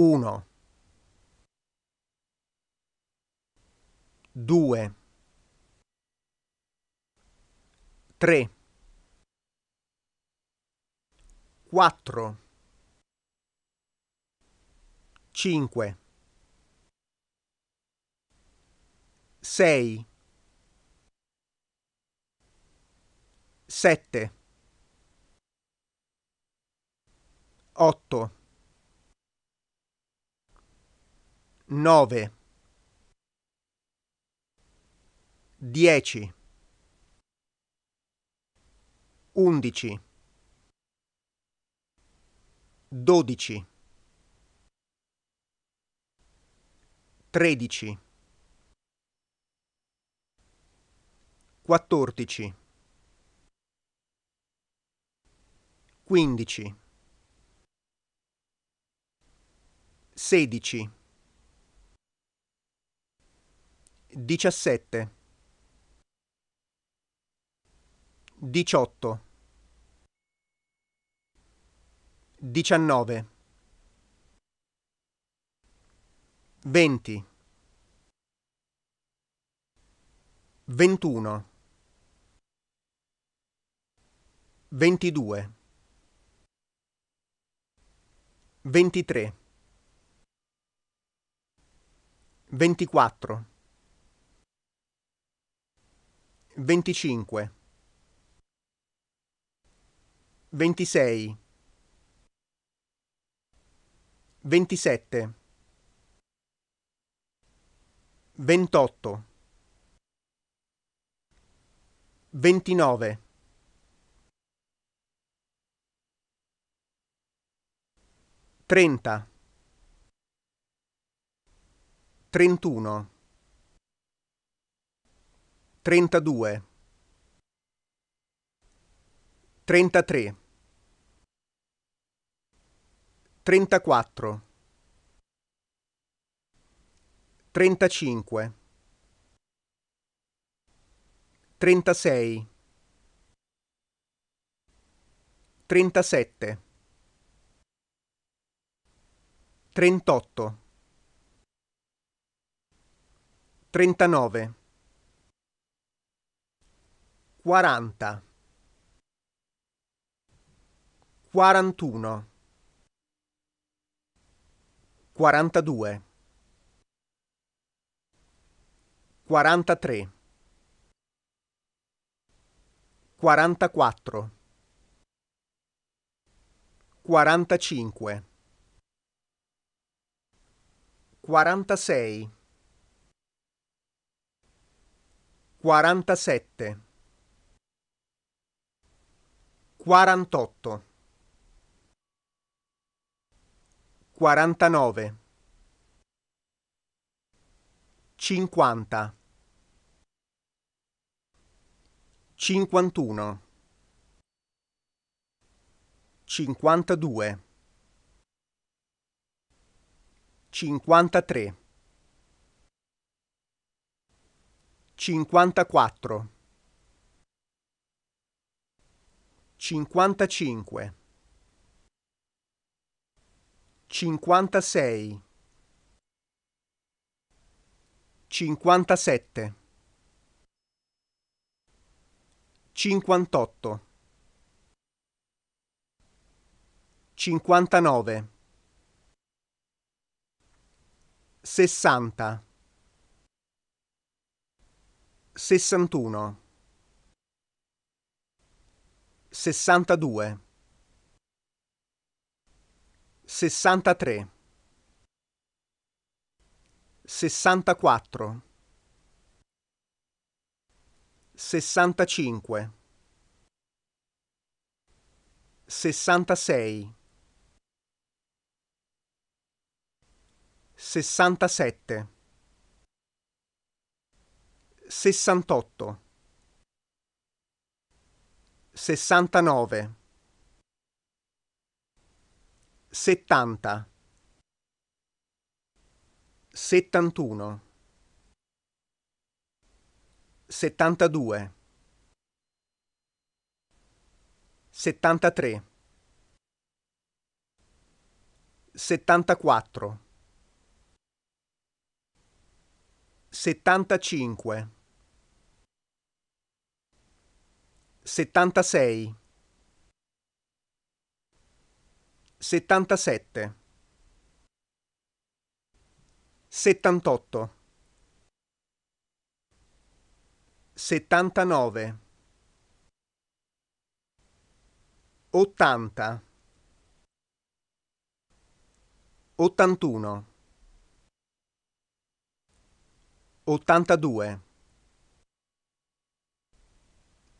1 2 3 4 5 6 7 8 9 10 11 12 13 14 15 16 Diciassette. Diciotto. Diciannove. Venti. Ventuno. Ventidue. Ventitré. Ventiquattro. 25 26 27 28 29 30 31 32 33 34 35 36 37 38 39 quaranta, quarantuno, quarantadue, quarantatré, quarantaquattro, quarantacinque, quarantasei, quarantasette Quarantotto. Quarantanove. Cinquanta. Cinquantuno. Cinquantadue. Cinquantatré. Cinquantaquattro. 55 56 57 58 59 60 61 sessantadue, sessantatré, sessantaquattro, sessantacinque, sessantasei, sessantasette, sessantotto. 69 70 71 72 73 74 75 76 77 78 79 80 81 82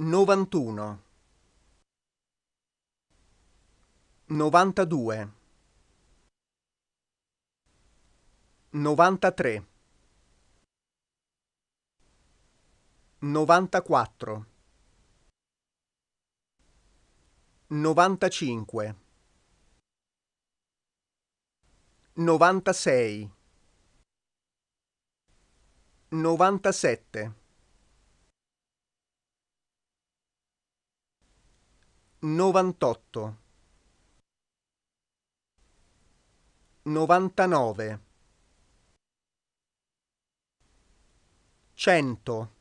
91 92 93 94 95 96 97 Novantotto. Novantanove. Cento.